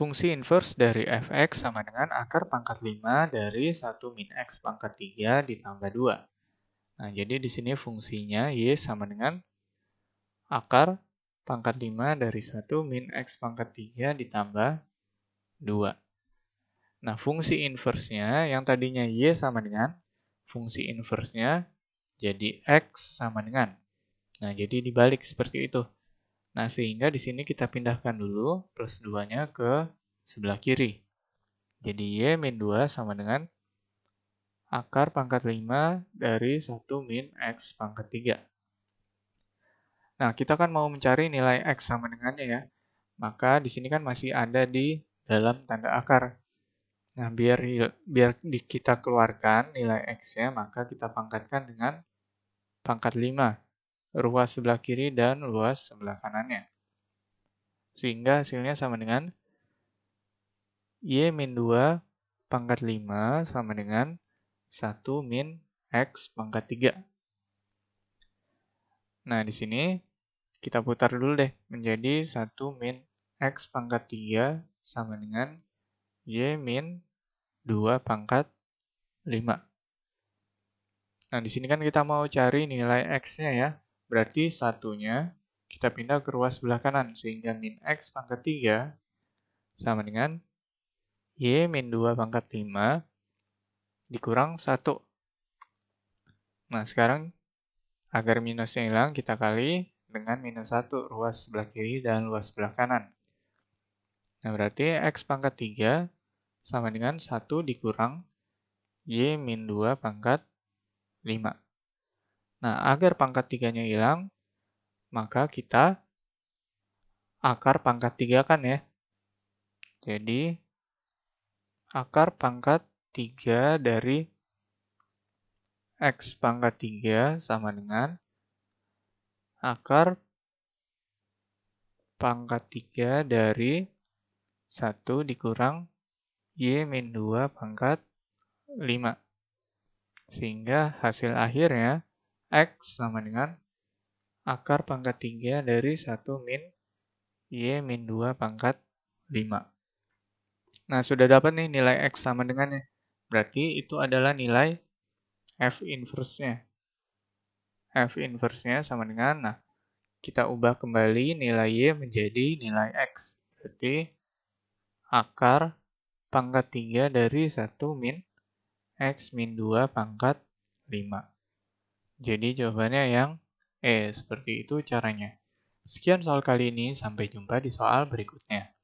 Fungsi inverse dari fx sama dengan akar pangkat 5 dari 1 min x pangkat 3 ditambah 2. Nah, jadi di sini fungsinya y sama dengan akar pangkat 5 dari 1 min x pangkat 3 ditambah 2. Nah, fungsi inverse-nya yang tadinya y sama dengan fungsi inverse-nya jadi x sama dengan. Nah, jadi dibalik seperti itu. Nah, sehingga di sini kita pindahkan dulu plus 2-nya ke sebelah kiri. Jadi Y min 2 sama dengan akar pangkat 5 dari 1 min X pangkat 3. Nah, kita kan mau mencari nilai X sama dengannya ya. Maka di sini kan masih ada di dalam tanda akar. Nah, biar biar kita keluarkan nilai X-nya, maka kita pangkatkan dengan pangkat 5 ruas sebelah kiri dan ruas sebelah kanannya. Sehingga hasilnya sama dengan Y min 2 pangkat 5 sama dengan 1 min X pangkat 3. Nah, di sini kita putar dulu deh menjadi 1 min X pangkat 3 sama dengan Y min 2 pangkat 5. Nah, di sini kan kita mau cari nilai X-nya ya. Berarti satunya kita pindah ke ruas sebelah kanan, sehingga min X pangkat 3 sama dengan Y min 2 pangkat 5 dikurang 1. Nah, sekarang agar minusnya hilang, kita kali dengan minus 1 ruas sebelah kiri dan ruas sebelah kanan. Nah, berarti X pangkat 3 sama dengan 1 dikurang Y min 2 pangkat 5. Nah, agar pangkat 3-nya hilang, maka kita akar pangkat 3 kan ya. Jadi, akar pangkat 3 dari X pangkat 3 sama dengan akar pangkat 3 dari 1 dikurang Y min 2 pangkat 5. Sehingga hasil akhirnya X sama dengan akar pangkat 3 dari 1 min Y min 2 pangkat 5. Nah, sudah dapat nih nilai X sama dengannya. Berarti itu adalah nilai F inverse-nya. F inverse-nya sama dengan, nah, kita ubah kembali nilai Y menjadi nilai X. Berarti akar pangkat 3 dari 1 min X min 2 pangkat 5. Jadi jawabannya yang E, seperti itu caranya. Sekian soal kali ini, sampai jumpa di soal berikutnya.